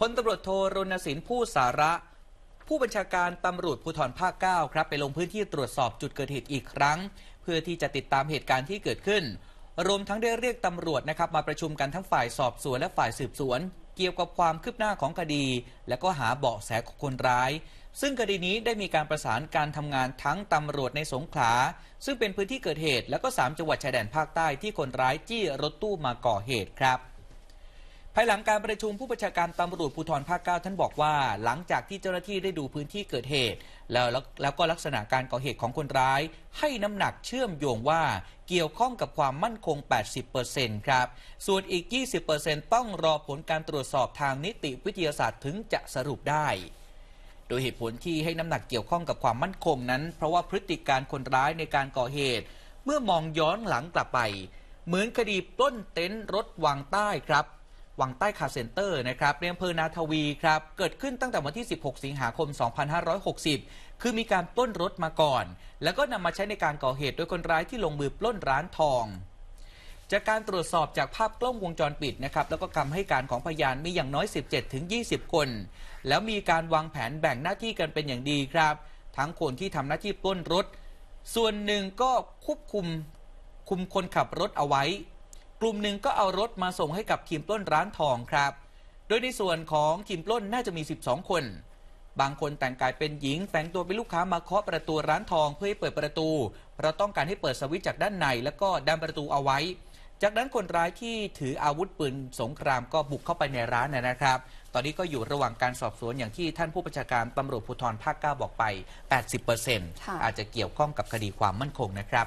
พลตารวจโทรณศินผู้สาระ ผู้บัญชาการตำรวจภูธรภาค 9 ครับไปลงพื้นที่ตรวจสอบจุดเกิดเหตุอีกครั้ง เพื่อที่จะติดตามเหตุการณ์ที่เกิดขึ้น รวมทั้งได้เรียกตำรวจนะครับ มาประชุมกันทั้งฝ่ายสอบสวนและฝ่ายสืบสวน เกี่ยวกับความคืบหน้าของคดี และก็หาเบาะแสของคนร้าย ซึ่งคดีนี้ได้มีการประสานการทำงานทั้งตำรวจในสงขลาซึ่งเป็นพื้นที่เกิดเหตุ และก็3จังหวัดชายแดนภาคใต้ที่คนร้ายจี้รถตู้มาก่อเหตุครับภายหลังการประชุมผู้ประชาการตำรวจภูธรภาคเก้าท่านบอกว่าหลังจากที่เจ้าหน้าที่ได้ดูพื้นที่เกิดเหตุ แล้วแล้วก็ลักษณะการก่อเหตุของคนร้าย ให้น้ำหนักเชื่อมโยงว่าเกี่ยวข้องกับความมั่นคง 80%ครับ ส่วนอีก 20%ต้องรอผลการตรวจสอบทางนิติวิทยาศาสตร์ถึงจะสรุปได้ โดยเหตุผลที่ให้น้ำหนักเกี่ยวข้องกับความมั่นคงนั้น เพราะว่าพฤติการคนร้ายในการก่อเหตุ เมื่อมองย้อนหลังกลับไป เหมือนคดีปล้นเต็นท์รถวางใต้ครับวังใต้คาเซ็นเตอร์นะครับเรียงเพอนาทวีครับ เกิดขึ้นตั้งแต่วันที่ 16 สิงหาคม 2560 คือมีการปล้นรถมาก่อน แล้วก็นำมาใช้ในการก่อเหตุ โดยคนร้ายที่ลงมือปล้นร้านทอง จากการตรวจสอบจากภาพกล้องวงจรปิดนะครับ แล้วก็คำให้การของพยานมีอย่างน้อย 17 ถึง 20 คน แล้วมีการวางแผนแบ่งหน้าที่กันเป็นอย่างดีครับ ทั้งคนที่ทำหน้าที่ปล้นรถ ส่วนหนึ่งก็ควบคุมคุมคนขับรถเอาไว้กลุ่มหนึ่งก็เอารถมาส่งให้กับทีมปล้นร้านทองครับ โดยในส่วนของทีมปล้นน่าจะมี 12 คน บางคนแต่งกายเป็นหญิงแฝงตัวเป็นลูกค้ามาเคาะประตูร้านทอง เพื่อให้เปิดประตูเราต้องการให้เปิดสวิตช์จากด้านใน แล้วก็ดันประตูเอาไว้ จากนั้นคนร้ายที่ถืออาวุธปืนสงครามก็บุกเข้าไปในร้านนะครับ ตอนนี้ก็อยู่ระหว่างการสอบสวนอย่างที่ท่านผู้ประชาการตำรวจภูธรภาค9บอกไป80%อาจจะเกี่ยวข้องกับคดีความมั่นคงนะครับ